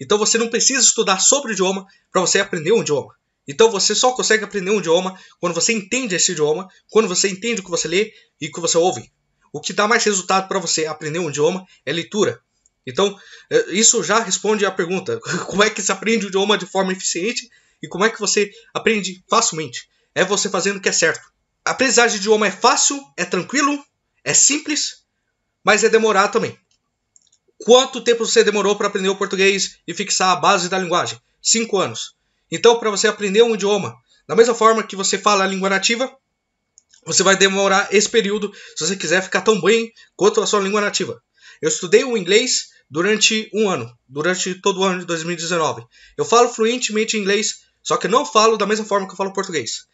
Então você não precisa estudar sobre o idioma para você aprender um idioma. Então você só consegue aprender um idioma quando você entende esse idioma, quando você entende o que você lê e o que você ouve. O que dá mais resultado para você aprender um idioma é leitura. Então, eh, isso já responde à pergunta: como é que se aprende o idioma de forma eficiente e como é que você aprende facilmente? É você fazendo o que é certo. A aprendizagem de idioma é fácil, é tranquilo, é simples, mas é demorado também. Quanto tempo você demorou para aprender o português e fixar a base da linguagem? Cinco anos. Então, para você aprender um idioma, da mesma forma que você fala a língua nativa, você vai demorar esse período se você quiser ficar tão bem quanto a sua língua nativa. Eu estudei o inglês durante um ano, durante todo o ano de 2019. Eu falo fluentemente inglês, só que não falo da mesma forma que eu falo português.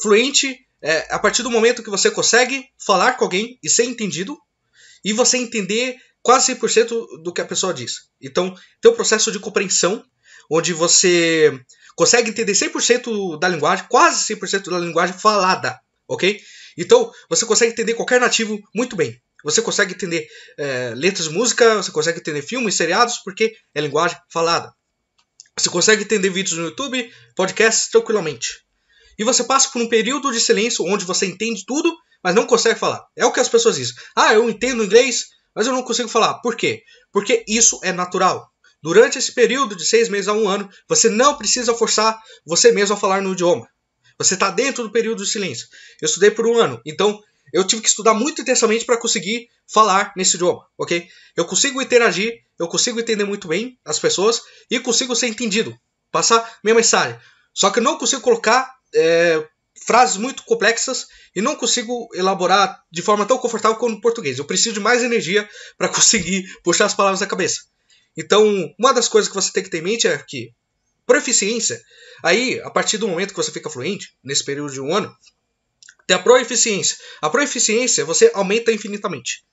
Fluente é a partir do momento que você consegue falar com alguém e ser entendido, e você entender quase 100% do que a pessoa diz. Então, tem um processo de compreensão, onde você consegue entender 100% da linguagem, quase 100% da linguagem falada, ok? Então, você consegue entender qualquer nativo muito bem. Você consegue entender é, letras de música, você consegue entender filmes, seriados, porque é linguagem falada. Você consegue entender vídeos no YouTube, podcasts tranquilamente. E você passa por um período de silêncio onde você entende tudo, mas não consegue falar. É o que as pessoas dizem. Ah, eu entendo inglês, mas eu não consigo falar. Por quê? Porque isso é natural. Durante esse período de seis meses a um ano, você não precisa forçar você mesmo a falar no idioma. Você está dentro do período de silêncio. Eu estudei por um ano, então eu tive que estudar muito intensamente para conseguir falar nesse idioma, ok? Eu consigo interagir, eu consigo entender muito bem as pessoas e consigo ser entendido, passar minha mensagem. Só que eu não consigo colocar é, frases muito complexas e não consigo elaborar de forma tão confortável como no português. Eu preciso de mais energia para conseguir puxar as palavras da cabeça. Então, uma das coisas que você tem que ter em mente é que proficiência, aí, a partir do momento que você fica fluente, nesse período de um ano, tem a proeficiência. A proeficiência você aumenta infinitamente.